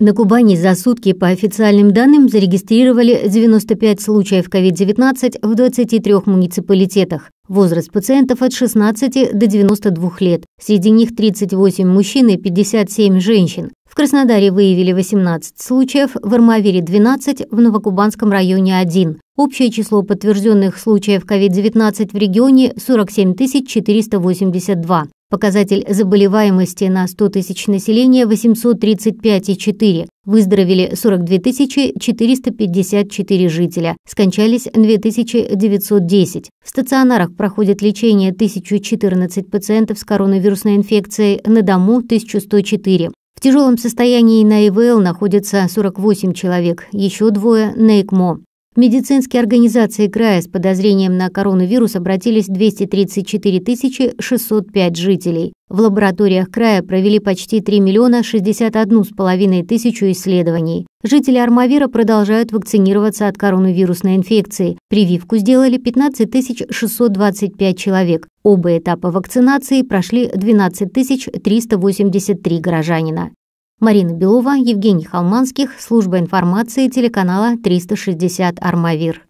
На Кубани за сутки, по официальным данным, зарегистрировали 95 случаев COVID-19 в 23 муниципалитетах. Возраст пациентов от 16 до 92 лет. Среди них 38 мужчин и 57 женщин. В Краснодаре выявили 18 случаев, в Армавире 12, в Новокубанском районе 1. Общее число подтвержденных случаев COVID-19 в регионе – 47 482. Показатель заболеваемости на 100 тысяч населения – 835,4. Выздоровели 42 454 жителя, скончались 2910. В стационарах проходит лечение 1014 пациентов с коронавирусной инфекцией, на дому – 1104. В тяжелом состоянии на ИВЛ находится 48 человек, еще двое на ЭКМО медицинские организации края с подозрением на коронавирус обратились 234 605 жителей. В лабораториях края провели почти 3 миллиона 61 с половиной тысячу исследований. Жители Армавира продолжают вакцинироваться от коронавирусной инфекции. Прививку сделали 15 625 человек. Оба этапа вакцинации прошли 12 383 горожанина. Марина Белова, Евгений Холманских, служба информации телеканала 360 «Армавир».